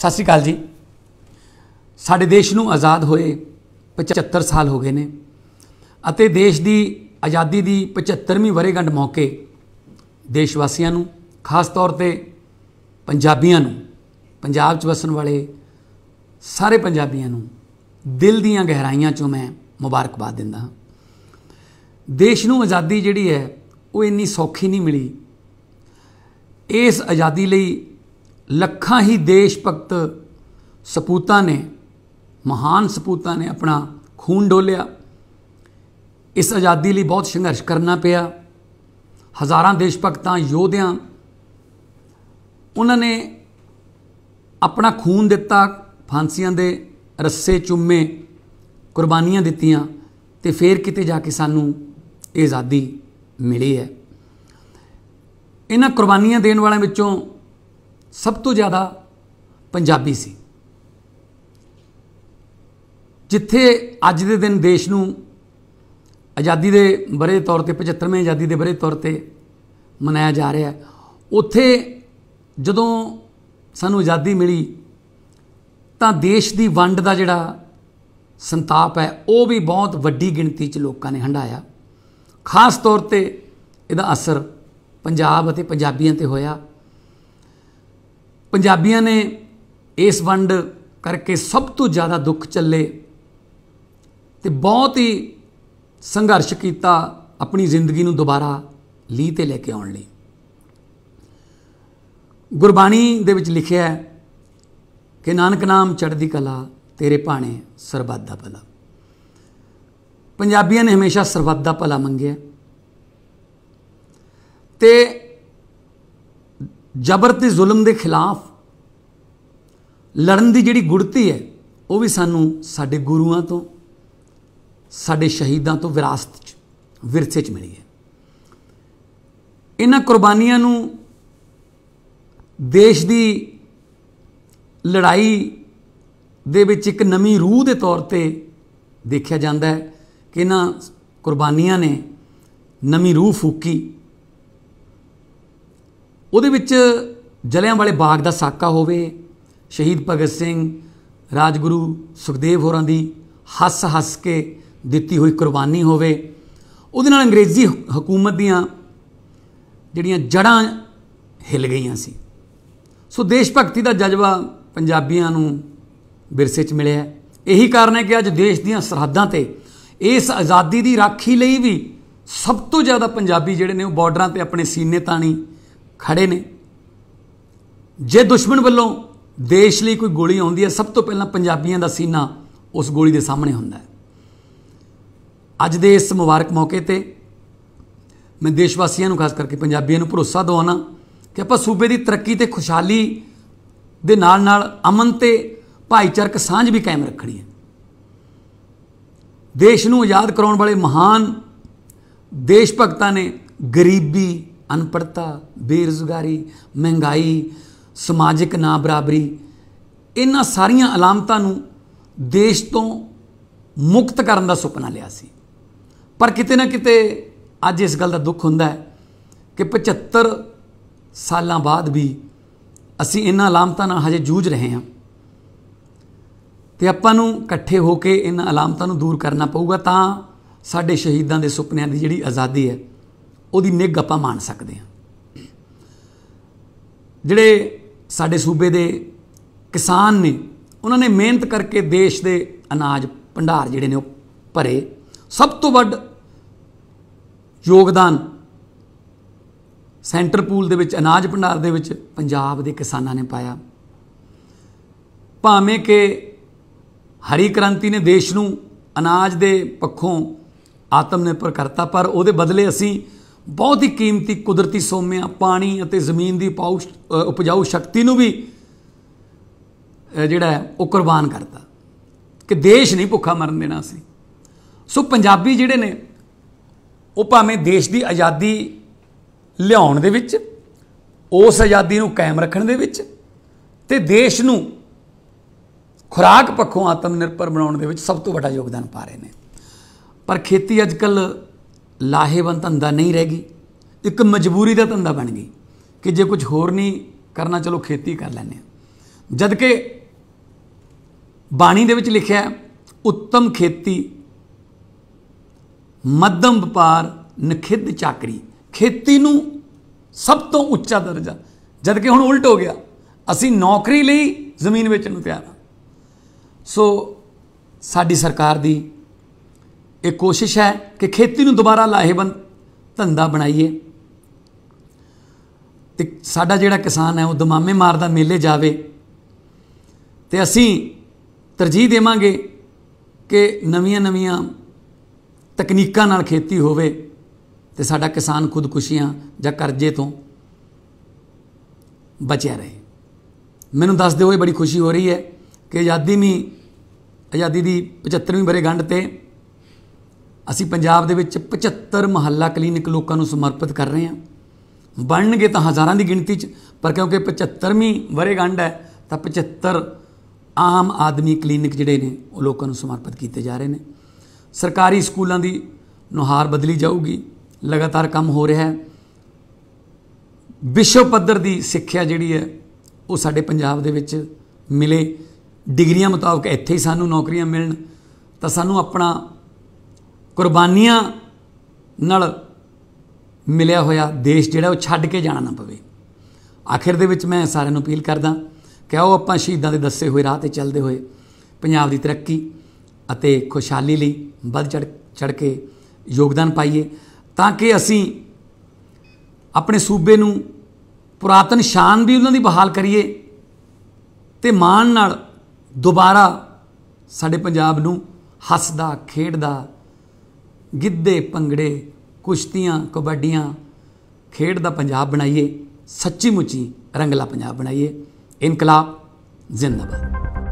ਸਤਿ ਸ੍ਰੀ ਅਕਾਲ ਜੀ ਸਾਡੇ ਦੇਸ਼ ਨੂੰ ਆਜ਼ਾਦ ਹੋਏ 75 ਸਾਲ ਹੋ ਗਏ ਨੇ ਅਤੇ ਦੇਸ਼ ਦੀ ਆਜ਼ਾਦੀ ਦੀ 75ਵੀਂ ਵਰੇਗੰਢ ਮੌਕੇ ਦੇਸ਼ ਵਾਸੀਆਂ ਨੂੰ ਖਾਸ ਤੌਰ ਤੇ ਪੰਜਾਬੀਆਂ ਨੂੰ ਪੰਜਾਬ 'ਚ ਵਸਣ ਵਾਲੇ ਸਾਰੇ ਪੰਜਾਬੀਆਂ ਨੂੰ ਦਿਲ ਦੀਆਂ ਗਹਿਰਾਈਆਂ 'ਚੋਂ ਮੈਂ ਮੁਬਾਰਕਬਾਦ ਦਿੰਦਾ ਹਾਂ ਦੇਸ਼ ਨੂੰ ਆਜ਼ਾਦੀ ਜਿਹੜੀ ਹੈ ਉਹ ਇੰਨੀ ਸੌਖੀ ਨਹੀਂ ਮਿਲੀ ਇਸ ਆਜ਼ਾਦੀ ਲਈ ਲੱਖਾਂ ਹੀ ਦੇਸ਼ ਭਗਤ ਸਪੂਤਾਂ ਨੇ ਮਹਾਨ ਸਪੂਤਾਂ ਨੇ ਆਪਣਾ ਖੂਨ ਡੋਲਿਆ ਇਸ ਆਜ਼ਾਦੀ ਲਈ ਬਹੁਤ ਸੰਘਰਸ਼ ਕਰਨਾ ਪਿਆ ਹਜ਼ਾਰਾਂ ਦੇਸ਼ ਭਗਤਾਂ ਯੋਧਿਆਂ ਉਹਨਾਂ ਨੇ ਆਪਣਾ ਖੂਨ ਦਿੱਤਾ ਫਾਂਸੀਆਂ ਦੇ ਰੱਸੇ ਚੁੰਮੇ ਕੁਰਬਾਨੀਆਂ ਦਿੱਤੀਆਂ ਤੇ ਫੇਰ ਕਿਤੇ ਜਾ ਕੇ ਸਾਨੂੰ ਇਹ ਆਜ਼ਾਦੀ ਮਿਲੀ ਹੈ ਇਹਨਾਂ ਕੁਰਬਾਨੀਆਂ ਦੇਣ ਵਾਲਿਆਂ ਵਿੱਚੋਂ ਸਭ ਤੋਂ ਜ਼ਿਆਦਾ ਪੰਜਾਬੀ ਸੀ ਜਿੱਥੇ ਅੱਜ ਦੇ ਦਿਨ ਦੇਸ਼ ਨੂੰ ਆਜ਼ਾਦੀ ਦੇ ਬਰੇ ਤੌਰ ਤੇ 75ਵੇਂ ਆਜ਼ਾਦੀ ਦੇ ਬਰੇ ਤੌਰ ਤੇ ਮਨਾਇਆ ਜਾ ਰਿਹਾ ਹੈ ਉੱਥੇ ਜਦੋਂ ਸਾਨੂੰ ਆਜ਼ਾਦੀ ਮਿਲੀ ਤਾਂ ਦੇਸ਼ ਦੀ ਵੰਡ ਦਾ ਜਿਹੜਾ ਸੰਤਾਪ ਹੈ ਉਹ ਵੀ ਬਹੁਤ ਵੱਡੀ ਗਿਣਤੀ 'ਚ ਲੋਕਾਂ ਨੇ ਹੰਡਾਇਆ ਖਾਸ ਤੌਰ ਤੇ ਇਹਦਾ ਅਸਰ ਪੰਜਾਬ ਅਤੇ ਪੰਜਾਬੀਆਂ ਤੇ ਹੋਇਆ ਪੰਜਾਬੀਆਂ ਨੇ ਇਸ ਵੰਡ ਕਰਕੇ ਸਭ ਤੋਂ ਜ਼ਿਆਦਾ ਦੁੱਖ ਚੱਲੇ ਤੇ ਬਹੁਤ ਹੀ ਸੰਘਰਸ਼ ਕੀਤਾ ਆਪਣੀ ਜ਼ਿੰਦਗੀ ਨੂੰ ਦੁਬਾਰਾ ਲੀ ਤੇ ਲੈ ਕੇ ਆਉਣ ਲਈ ਗੁਰਬਾਣੀ ਦੇ ਵਿੱਚ ਲਿਖਿਆ ਹੈ ਕਿ ਨਾਨਕ ਨਾਮ ਚੜ੍ਹਦੀ ਕਲਾ ਤੇਰੇ ਭਾਣੇ ਸਰਬੱਤ ਦਾ ਭਲਾ ਪੰਜਾਬੀਆਂ ਨੇ ਹਮੇਸ਼ਾ ਸਰਬੱਤ ਦਾ ਭਲਾ ਮੰਗਿਆ ਤੇ ਜ਼ਬਰ ਤੇ ਜ਼ੁਲਮ ਦੇ ਖਿਲਾਫ ਲੜਨ ਦੀ ਜਿਹੜੀ ਗੁੜਤੀ ਹੈ ਉਹ ਵੀ ਸਾਨੂੰ ਸਾਡੇ ਗੁਰੂਆਂ ਤੋਂ ਸਾਡੇ ਸ਼ਹੀਦਾਂ ਤੋਂ ਵਿਰਾਸਤ 'ਚ ਵਿਰਸੇ 'ਚ ਮਿਲੀ ਹੈ ਇਹਨਾਂ ਕੁਰਬਾਨੀਆਂ ਨੂੰ ਦੇਸ਼ ਦੀ ਲੜਾਈ ਦੇ ਵਿੱਚ ਇੱਕ ਨਵੀਂ ਰੂਹ ਦੇ ਤੌਰ ਤੇ ਦੇਖਿਆ ਜਾਂਦਾ ਹੈ ਕਿ ਇਹਨਾਂ ਕੁਰਬਾਨੀਆਂ ਨੇ ਨਵੀਂ ਰੂਹ ਫੂਕੀ ਉਹਦੇ ਵਿੱਚ ਜਲਿਆਂ ਵਾਲੇ ਬਾਗ ਦਾ ਸਾਕਾ ਹੋਵੇ ਸ਼ਹੀਦ ਭਗਤ ਸਿੰਘ ਰਾਜਗੁਰੂ ਸੁਖਦੇਵ ਹੋਰਾਂ ਦੀ ਹੱਸ ਹੱਸ ਕੇ ਦਿੱਤੀ ਹੋਈ ਕੁਰਬਾਨੀ ਹੋਵੇ ਉਹਦੇ ਨਾਲ ਅੰਗਰੇਜ਼ੀ ਹਕੂਮਤ ਦੀਆਂ ਜਿਹੜੀਆਂ ਜੜਾਂ ਹਿੱਲ ਗਈਆਂ ਸੀ ਸੋ ਦੇਸ਼ ਭਗਤੀ ਦਾ ਜਜ਼ਬਾ ਪੰਜਾਬੀਆਂ ਨੂੰ ਵਿਰਸੇ 'ਚ ਮਿਲਿਆ ਇਹੀ ਕਾਰਨ ਹੈ ਕਿ ਅੱਜ ਦੇਸ਼ ਦੀਆਂ ਸਰਹੱਦਾਂ ਤੇ ਇਸ ਆਜ਼ਾਦੀ ਦੀ ਰਾਖੀ ਲਈ ਵੀ ਸਭ ਤੋਂ ਜ਼ਿਆਦਾ ਪੰਜਾਬੀ ਜਿਹੜੇ ਨੇ ਉਹ ਬਾਰਡਰਾਂ ਤੇ ਆਪਣੇ ਸੀਨੇ ਤਾਣੀ ਖੜੇ ਨੇ ਜੇ ਦੁਸ਼ਮਣ ਵੱਲੋਂ ਦੇਸ਼ ਲਈ ਕੋਈ ਗੋਲੀ ਆਉਂਦੀ ਹੈ ਸਭ ਤੋਂ ਪਹਿਲਾਂ ਪੰਜਾਬੀਆਂ ਦਾ ਸੀਨਾ ਉਸ ਗੋਲੀ ਦੇ ਸਾਹਮਣੇ ਹੁੰਦਾ ਹੈ ਅੱਜ ਦੇ ਇਸ ਮੁਬਾਰਕ ਮੌਕੇ ਤੇ ਮੈਂ ਦੇਸ਼ ਵਾਸੀਆਂ ਨੂੰ ਖਾਸ ਕਰਕੇ ਪੰਜਾਬੀਆਂ ਨੂੰ ਭਰੋਸਾ ਦਿਵਾਉਣਾ ਕਿ ਆਪਾਂ ਸੂਬੇ ਦੀ ਤਰੱਕੀ ਤੇ ਖੁਸ਼ਹਾਲੀ ਦੇ ਨਾਲ ਨਾਲ ਅਮਨ ਤੇ ਭਾਈਚਾਰਕ ਸਾਂਝ ਵੀ ਕਾਇਮ ਰੱਖਣੀ ਹੈ ਦੇਸ਼ ਨੂੰ ਆਜ਼ਾਦ ਕਰਾਉਣ ਵਾਲੇ ਮਹਾਨ ਦੇਸ਼ ਭਗਤਾਂ ਨੇ ਗਰੀਬੀ ਅਨਪੜਤਾ ਬੇਰੁਜ਼ਗਾਰੀ ਮਹਿੰਗਾਈ ਸਮਾਜਿਕ ਨਾ ਬਰਾਬਰੀ ਇਹਨਾਂ ਸਾਰੀਆਂ ਅਲਾਮਤਾਂ ਨੂੰ ਦੇਸ਼ ਤੋਂ ਮੁਕਤ ਕਰਨ ਦਾ ਸੁਪਨਾ ਲਿਆ ਸੀ ਪਰ ਕਿਤੇ ਨਾ ਕਿਤੇ ਅੱਜ ਇਸ ਗੱਲ ਦਾ ਦੁੱਖ ਹੁੰਦਾ ਹੈ ਕਿ 75 ਸਾਲਾਂ ਬਾਅਦ ਵੀ ਅਸੀਂ ਇਹਨਾਂ ਅਲਾਮਤਾਂ ਨਾਲ ਹਜੇ ਜੂਝ ਰਹੇ ਹਾਂ ਤੇ ਆਪਾਂ ਨੂੰ ਇਕੱਠੇ ਹੋ ਕੇ ਇਹਨਾਂ ਅਲਾਮਤਾਂ ਨੂੰ ਦੂਰ ਕਰਨਾ ਪਊਗਾ ਤਾਂ ਸਾਡੇ ਸ਼ਹੀਦਾਂ ਦੇ ਸੁਪਨਿਆਂ ਦੀ ਜਿਹੜੀ ਆਜ਼ਾਦੀ ਹੈ ਉਹਦੀ ਨਿੱਘ ਆਪਾਂ ਮਾਣ ਸਕਦੇ ਹਾਂ ਜਿਹੜੇ ਸਾਡੇ ਸੂਬੇ ਦੇ ਕਿਸਾਨ ਨੇ ਉਹਨਾਂ ਨੇ ਮਿਹਨਤ ਕਰਕੇ ਦੇਸ਼ ਦੇ ਅਨਾਜ ਭੰਡਾਰ ਜਿਹੜੇ ਨੇ ਉਹ ਭਰੇ ਸਭ ਤੋਂ ਵੱਡ ਯੋਗਦਾਨ ਸੈਂਟਰ ਪੂਲ ਦੇ ਵਿੱਚ ਅਨਾਜ ਭੰਡਾਰ ਦੇ ਵਿੱਚ ਪੰਜਾਬ ਦੇ ਕਿਸਾਨਾਂ ਨੇ ਪਾਇਆ ਭਾਵੇਂ ਕਿ ਹਰੀ ਕ੍ਰਾਂਤੀ ਨੇ ਦੇਸ਼ ਨੂੰ ਅਨਾਜ ਦੇ ਪੱਖੋਂ ਆਤਮ ਨਿਰਭਰ ਕਰਤਾ ਪਰ ਉਹਦੇ ਬਦਲੇ ਅਸੀਂ ਬਹੁਤ ਹੀ ਕੀਮਤੀ ਕੁਦਰਤੀ ਆ ਪਾਣੀ ਅਤੇ ਜ਼ਮੀਨ ਦੀ ਉਪਜਾਊ ਸ਼ਕਤੀ ਨੂੰ ਵੀ ਜਿਹੜਾ ਉਹ ਕੁਰਬਾਨ ਕਰਦਾ ਕਿ ਦੇਸ਼ ਨਹੀਂ ਭੁੱਖਾ ਮਰਨ ਦੇਣਾ ਸੀ ਸੋ ਪੰਜਾਬੀ ਜਿਹੜੇ ਨੇ ਉਹ ਭਾਵੇਂ ਦੇਸ਼ ਦੀ ਆਜ਼ਾਦੀ ਲਿਆਉਣ ਦੇ ਵਿੱਚ ਉਸ ਆਜ਼ਾਦੀ ਨੂੰ ਕਾਇਮ ਰੱਖਣ ਦੇ ਵਿੱਚ ਤੇ ਦੇਸ਼ ਨੂੰ ਖੁਰਾਕ ਪੱਖੋਂ ਆਤਮ ਨਿਰਭਰ ਬਣਾਉਣ ਦੇ ਵਿੱਚ ਸਭ ਤੋਂ ਵੱਡਾ ਯੋਗਦਾਨ ਪਾ ਰਹੇ ਨੇ ਪਰ ਖੇਤੀ ਅੱਜਕੱਲ ਲਾਹੇਵੰਦ ਧੰਦਾ ਨਹੀਂ ਰਹਿ ਗਈ ਇੱਕ ਮਜਬੂਰੀ ਦਾ ਧੰਦਾ ਬਣ ਗਈ ਕਿ ਜੇ ਕੁਝ ਹੋਰ ਨਹੀਂ ਕਰਨਾ ਚਲੋ ਖੇਤੀ ਕਰ ਲੈਨੇ ਆ ਜਦ ਕਿ ਬਾਣੀ ਦੇ ਵਿੱਚ ਲਿਖਿਆ ਉੱਤਮ ਖੇਤੀ ਮੱਧਮ ਵਪਾਰ ਨਖਿੱਧ ਚਾਕਰੀ ਖੇਤੀ ਨੂੰ ਸਭ ਤੋਂ ਉੱਚਾ ਦਰਜਾ ਜਦ ਕਿ ਹੁਣ ਉਲਟ ਹੋ ਗਿਆ ਅਸੀਂ ਨੌਕਰੀ ਲਈ ਜ਼ਮੀਨ ਵੇਚਣ ਨੂੰ ਤਿਆਰ ਹਾਂ ਸੋ ਸਾਡੀ ਸਰਕਾਰ ਦੀ ਇਹ ਕੋਸ਼ਿਸ਼ ਹੈ ਕਿ ਖੇਤੀ ਨੂੰ ਦੁਬਾਰਾ ਲਾਹੇਵੰਦ ਧੰਦਾ ਬਣਾਈਏ ਤੇ ਸਾਡਾ ਜਿਹੜਾ ਕਿਸਾਨ ਹੈ ਉਹ ਦਮਾਮੇ ਮਾਰਦਾ ਮੇਲੇ ਜਾਵੇ ਤੇ ਅਸੀਂ ਤਰਜੀਹ ਦੇਵਾਂਗੇ ਕਿ ਨਵੀਆਂ-ਨਵੀਆਂ ਤਕਨੀਕਾਂ ਨਾਲ ਖੇਤੀ ਹੋਵੇ ਤੇ ਸਾਡਾ ਕਿਸਾਨ ਖੁਦਕੁਸ਼ੀਆਂ ਜਾਂ ਕਰਜ਼ੇ ਤੋਂ ਬਚਿਆ ਰਹੇ ਮੈਨੂੰ ਦੱਸ ਦਿਓ ਇਹ ਬੜੀ ਖੁਸ਼ੀ ਹੋ ਰਹੀ ਹੈ ਕਿ ਆਜ਼ਾਦੀ ਮੀ ਆਜ਼ਾਦੀ ਦੀ 75ਵੀਂ ਬਰੇ ਗੰਢ ਤੇ ਅਸੀਂ ਪੰਜਾਬ ਦੇ ਵਿੱਚ 75 ਮਹੱਲਾ ਕਲੀਨਿਕ ਲੋਕਾਂ ਨੂੰ ਸਮਰਪਿਤ ਕਰ ਰਹੇ ਹਾਂ ਬਣਨਗੇ ਤਾਂ ਹਜ਼ਾਰਾਂ ਦੀ ਗਿਣਤੀ 'ਚ ਪਰ ਕਿਉਂਕਿ 75ਵੀਂ ਵਰੇਗੰਢ ਹੈ ਤਾਂ 75 ਆਮ ਆਦਮੀ ਕਲੀਨਿਕ ਜਿਹੜੇ ਨੇ ਉਹ ਲੋਕਾਂ ਨੂੰ ਸਮਰਪਿਤ ਕੀਤੇ ਜਾ ਰਹੇ ਨੇ ਸਰਕਾਰੀ ਸਕੂਲਾਂ ਦੀ ਨੁਹਾਰ ਬਦਲੀ ਜਾਊਗੀ ਲਗਾਤਾਰ ਕੰਮ ਹੋ ਰਿਹਾ ਹੈ ਵਿਸ਼ਵ ਪੱਧਰ ਦੀ ਸਿੱਖਿਆ ਜਿਹੜੀ ਹੈ ਉਹ ਸਾਡੇ ਪੰਜਾਬ ਦੇ ਵਿੱਚ ਮਿਲੇ ਡਿਗਰੀਆਂ ਮੁਤਾਬਕ ਇੱਥੇ ਹੀ ਸਾਨੂੰ ਨੌਕਰੀਆਂ ਮਿਲਣ ਤਾਂ ਸਾਨੂੰ ਆਪਣਾ ਕੁਰਬਾਨੀਆਂ ਨਾਲ ਮਿਲਿਆ ਹੋਇਆ ਦੇਸ਼ ਜਿਹੜਾ ਉਹ ਛੱਡ ਕੇ ਜਾਣਾ ਨਾ ਪਵੇ ਆਖਿਰ ਦੇ ਵਿੱਚ ਮੈਂ ਸਾਰਿਆਂ ਨੂੰ ਅਪੀਲ ਕਰਦਾ ਕਿ ਆਓ ਆਪਾਂ ਸ਼ਹੀਦਾਂ ਦੇ ਦੱਸੇ ਹੋਏ ਰਾਹ ਤੇ ਚੱਲਦੇ ਹੋਏ ਪੰਜਾਬ ਦੀ ਤਰੱਕੀ ਅਤੇ ਖੁਸ਼ਹਾਲੀ ਲਈ ਵੱਧ ਚੜ ਚੜ ਕੇ ਯੋਗਦਾਨ ਪਾਈਏ ਤਾਂ ਕਿ ਅਸੀਂ ਆਪਣੇ ਸੂਬੇ ਨੂੰ ਪੁਰਾਤਨ ਸ਼ਾਨ ਵੀ ਉਹਨਾਂ ਦੀ ਬਹਾਲ ਕਰੀਏ ਤੇ ਮਾਣ ਨਾਲ ਦੁਬਾਰਾ ਸਾਡੇ ਪੰਜਾਬ ਨੂੰ ਹੱਸਦਾ ਖੇਡਦਾ ਗਿੱਧੇ ਪੰਗੜੇ ਕੁਸ਼ਤੀਆਂ ਕਬੱਡੀਆਂ ਖੇਡ ਦਾ ਪੰਜਾਬ ਬਣਾਈਏ ਸੱਚੀ ਮੁੱਚੀ ਰੰਗਲਾ ਪੰਜਾਬ ਬਣਾਈਏ ਇਨਕਲਾਬ ਜ਼ਿੰਦਾਬਾਦ